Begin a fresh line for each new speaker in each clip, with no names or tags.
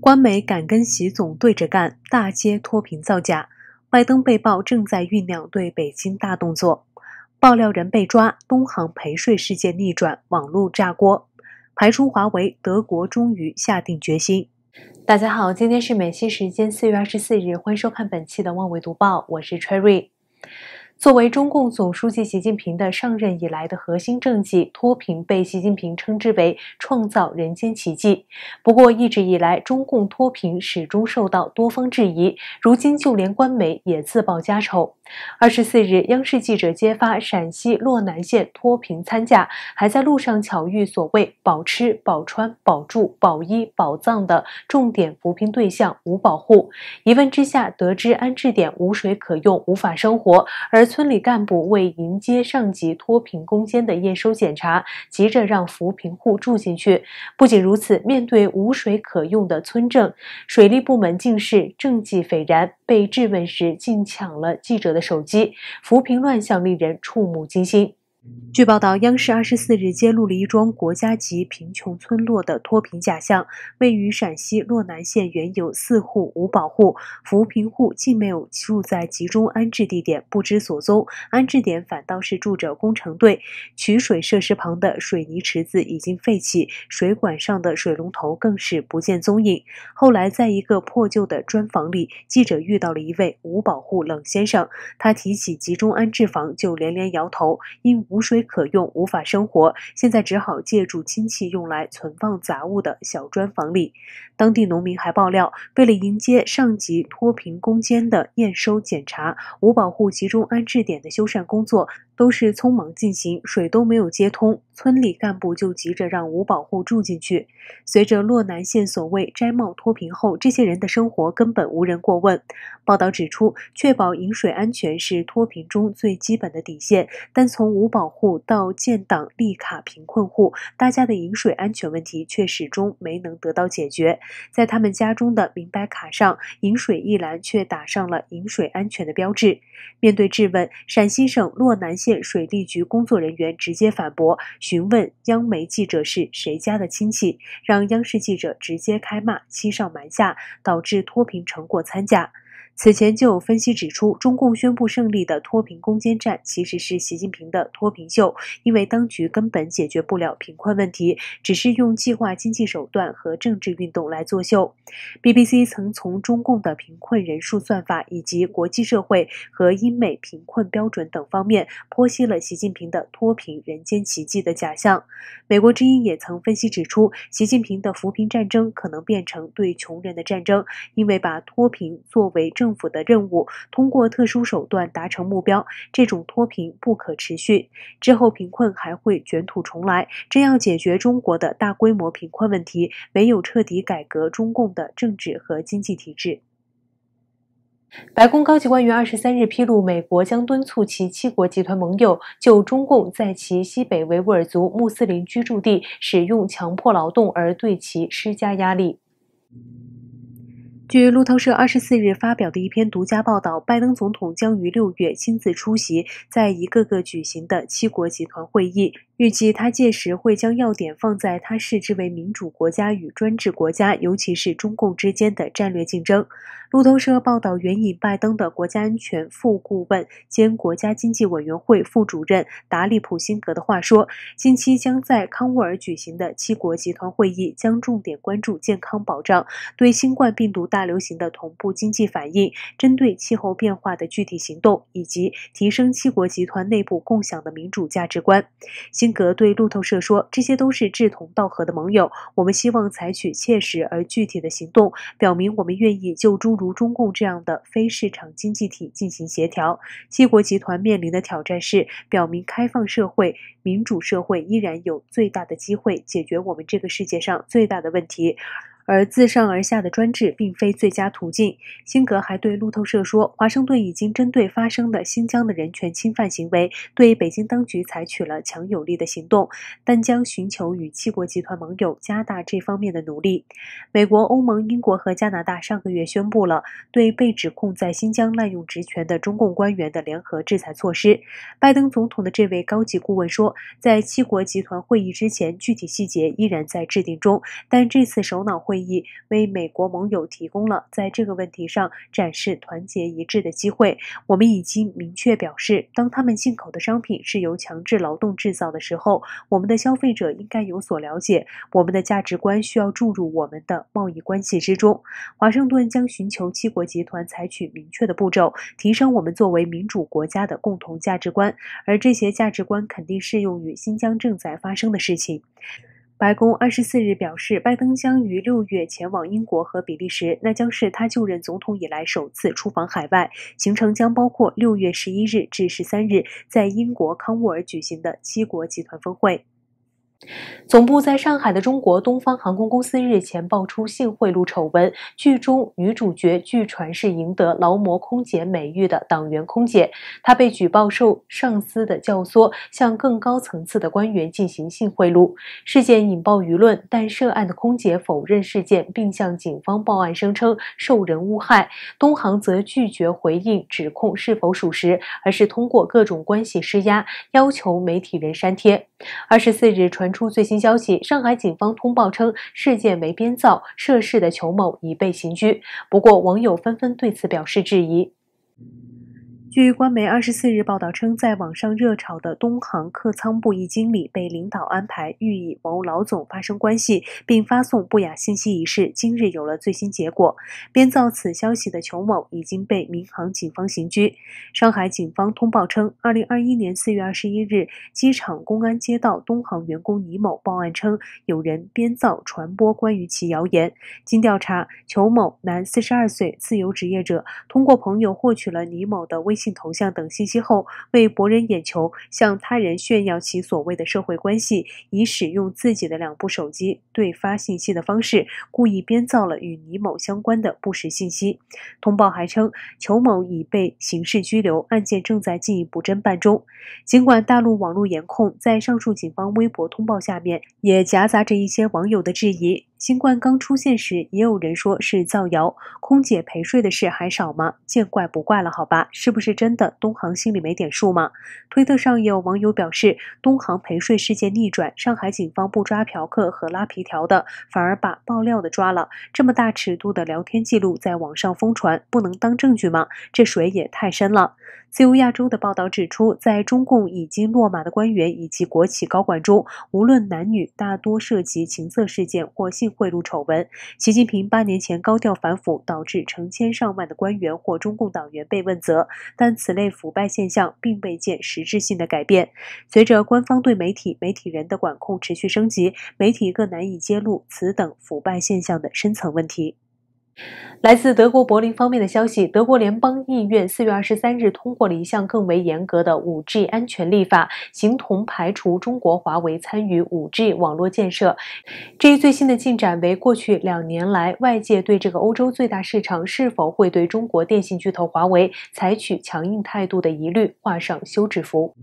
官媒敢跟习总对着干，大揭脱贫造假；拜登被曝正在酝酿对北京大动作，爆料人被抓；东航赔税事件逆转，网络炸锅；排除华为，德国终于下定决心。大家好，今天是美西时间四月二十四日，欢迎收看本期的《万维读报》，我是 Cherry。作为中共总书记习近平的上任以来的核心政绩，脱贫被习近平称之为创造人间奇迹。不过，一直以来，中共脱贫始终受到多方质疑，如今就连官媒也自曝家丑。二十四日，央视记者揭发陕西洛南县脱贫参假，还在路上巧遇所谓“保吃、保穿、保住、保衣、保葬”的重点扶贫对象无保户。一问之下，得知安置点无水可用，无法生活。而村里干部为迎接上级脱贫攻坚的验收检查，急着让扶贫户住进去。不仅如此，面对无水可用的村政水利部门，竟是政绩斐然。被质问时，竟抢了记者的手机，扶贫乱象令人触目惊心。据报道，央视二十四日揭露了一桩国家级贫穷村落的脱贫假象，位于陕西洛南县原有四户无保户，扶贫户竟没有住在集中安置地点，不知所踪，安置点反倒是住着工程队。取水设施旁的水泥池子已经废弃，水管上的水龙头更是不见踪影。后来，在一个破旧的砖房里，记者遇到了一位无保户冷先生，他提起集中安置房就连连摇头，因。无水可用，无法生活，现在只好借助亲戚用来存放杂物的小砖房里。当地农民还爆料，为了迎接上级脱贫攻坚的验收检查，五保户集中安置点的修缮工作都是匆忙进行，水都没有接通，村里干部就急着让五保户住进去。随着洛南县所谓摘帽脱贫后，这些人的生活根本无人过问。报道指出，确保饮水安全是脱贫中最基本的底线，但从五保户到建档立卡贫困户，大家的饮水安全问题却始终没能得到解决。在他们家中的明白卡上，饮水一栏却打上了饮水安全的标志。面对质问，陕西省洛南县水利局工作人员直接反驳，询问央媒记者是谁家的亲戚，让央视记者直接开骂，欺上瞒下，导致脱贫成果参加。此前就有分析指出，中共宣布胜利的脱贫攻坚战其实是习近平的“脱贫秀”，因为当局根本解决不了贫困问题，只是用计划经济手段和政治运动来作秀。BBC 曾从中共的贫困人数算法以及国际社会和英美贫困标准等方面剖析了习近平的“脱贫人间奇迹”的假象。美国之音也曾分析指出，习近平的扶贫战争可能变成对穷人的战争，因为把脱贫作为为政府的任务，通过特殊手段达成目标，这种脱贫不可持续，之后贫困还会卷土重来。真要解决中国的大规模贫困问题，没有彻底改革中共的政治和经济体制。白宫高级官员二十三日披露，美国将敦促其七国集团盟友就中共在其西北维吾尔族穆斯林居住地使用强迫劳动而对其施加压力。据路透社二十四日发表的一篇独家报道，拜登总统将于六月亲自出席在一个个举行的七国集团会议。预计他届时会将要点放在他视之为民主国家与专制国家，尤其是中共之间的战略竞争。路透社报道援引拜登的国家安全副顾问兼国家经济委员会副主任达利普·辛格的话说，近期将在康沃尔举行的七国集团会议将重点关注健康保障、对新冠病毒大流行的同步经济反应、针对气候变化的具体行动，以及提升七国集团内部共享的民主价值观。金格对路透社说：“这些都是志同道合的盟友，我们希望采取切实而具体的行动，表明我们愿意就诸如中共这样的非市场经济体进行协调。七国集团面临的挑战是，表明开放社会、民主社会依然有最大的机会解决我们这个世界上最大的问题。”而自上而下的专制并非最佳途径。辛格还对路透社说：“华盛顿已经针对发生的新疆的人权侵犯行为，对北京当局采取了强有力的行动，但将寻求与七国集团盟友加大这方面的努力。”美国、欧盟、英国和加拿大上个月宣布了对被指控在新疆滥用职权的中共官员的联合制裁措施。拜登总统的这位高级顾问说：“在七国集团会议之前，具体细节依然在制定中，但这次首脑会。”会议为美国盟友提供了在这个问题上展示团结一致的机会。我们已经明确表示，当他们进口的商品是由强制劳动制造的时候，我们的消费者应该有所了解。我们的价值观需要注入我们的贸易关系之中。华盛顿将寻求七国集团采取明确的步骤，提升我们作为民主国家的共同价值观，而这些价值观肯定适用于新疆正在发生的事情。白宫二十四日表示，拜登将于六月前往英国和比利时，那将是他就任总统以来首次出访海外。行程将包括六月十一日至十三日在英国康沃尔举行的七国集团峰会。总部在上海的中国东方航空公司日前爆出性贿赂丑闻，剧中女主角据传是赢得劳模空姐美誉的党员空姐，她被举报受上司的教唆，向更高层次的官员进行性贿赂。事件引爆舆论，但涉案的空姐否认事件，并向警方报案，声称受人诬害。东航则拒绝回应指控是否属实，而是通过各种关系施压，要求媒体人删帖。二十四日传。出最新消息，上海警方通报称事件为编造，涉事的裘某已被刑拘。不过，网友纷纷对此表示质疑。据官媒二十四日报道称，在网上热炒的东航客舱部一经理被领导安排与某老总发生关系，并发送不雅信息一事，今日有了最新结果。编造此消息的裘某已经被民航警方刑拘。上海警方通报称，二零二一年四月二十一日，机场公安接到东航员工倪某报案称，有人编造传播关于其谣言。经调查，裘某男，四十二岁，自由职业者，通过朋友获取了倪某的微。性头像等信息后，为博人眼球，向他人炫耀其所谓的社会关系，以使用自己的两部手机对发信息的方式，故意编造了与李某相关的不实信息。通报还称，裘某已被刑事拘留，案件正在进一步侦办中。尽管大陆网络严控，在上述警方微博通报下面，也夹杂着一些网友的质疑。新冠刚出现时，也有人说是造谣。空姐陪睡的事还少吗？见怪不怪了，好吧？是不是真的？东航心里没点数吗？推特上有网友表示，东航陪睡事件逆转，上海警方不抓嫖客和拉皮条的，反而把爆料的抓了。这么大尺度的聊天记录在网上疯传，不能当证据吗？这水也太深了。自由亚洲的报道指出，在中共已经落马的官员以及国企高管中，无论男女，大多涉及情色事件或性贿赂丑闻。习近平八年前高调反腐，导致成千上万的官员或中共党员被问责，但此类腐败现象并未见实质性的改变。随着官方对媒体、媒体人的管控持续升级，媒体更难以揭露此等腐败现象的深层问题。来自德国柏林方面的消息，德国联邦议院四月二十三日通过了一项更为严格的五 G 安全立法，形同排除中国华为参与五 G 网络建设。这一最新的进展为过去两年来外界对这个欧洲最大市场是否会对中国电信巨头华为采取强硬态度的疑虑画上休止符。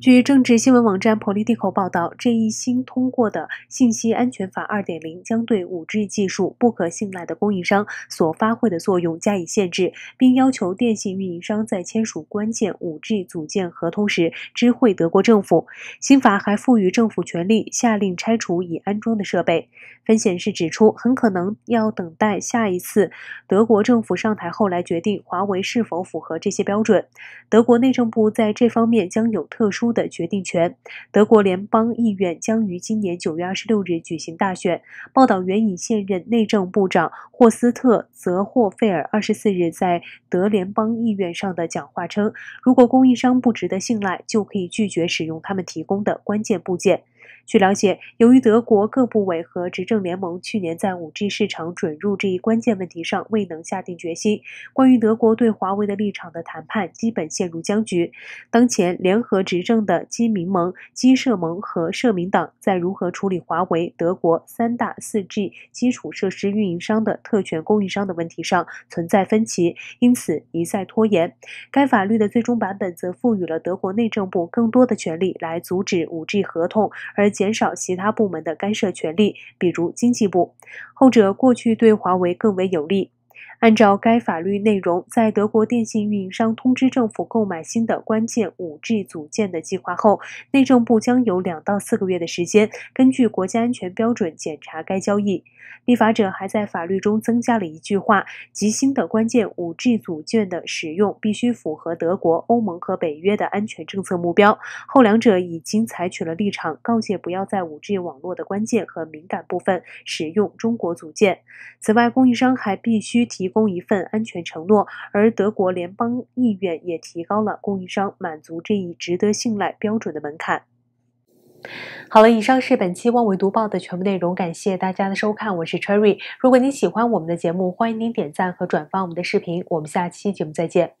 据政治新闻网站《柏林电报》报道，这一新通过的信息安全法二点零将对 5G 技术不可信赖的供应商所发挥的作用加以限制，并要求电信运营商在签署关键 5G 组件合同时知会德国政府。新法还赋予政府权力，下令拆除已安装的设备。分析人士指出，很可能要等待下一次德国政府上台后来决定华为是否符合这些标准。德国内政部在这方面将有特殊。的决定权。德国联邦议院将于今年九月二十六日举行大选。报道援引现任内政部长霍斯特·泽霍费尔二十四日在德联邦议院上的讲话称，如果供应商不值得信赖，就可以拒绝使用他们提供的关键部件。据了解，由于德国各部委和执政联盟去年在 5G 市场准入这一关键问题上未能下定决心，关于德国对华为的立场的谈判基本陷入僵局。当前，联合执政的基民盟、基社盟和社民党在如何处理华为、德国三大 4G 基础设施运营商的特权供应商的问题上存在分歧，因此一再拖延。该法律的最终版本则赋予了德国内政部更多的权利来阻止 5G 合同，而。减少其他部门的干涉权利，比如经济部，后者过去对华为更为有利。按照该法律内容，在德国电信运营商通知政府购买新的关键 5G 组件的计划后，内政部将有两到四个月的时间，根据国家安全标准检查该交易。立法者还在法律中增加了一句话，即新的关键 5G 组件的使用必须符合德国、欧盟和北约的安全政策目标。后两者已经采取了立场，告诫不要在 5G 网络的关键和敏感部分使用中国组件。此外，供应商还必须提。提供一份安全承诺，而德国联邦议院也提高了供应商满足这一值得信赖标准的门槛。好了，以上是本期《望维读报》的全部内容，感谢大家的收看，我是 Cherry。如果您喜欢我们的节目，欢迎您点赞和转发我们的视频。我们下期节目再见。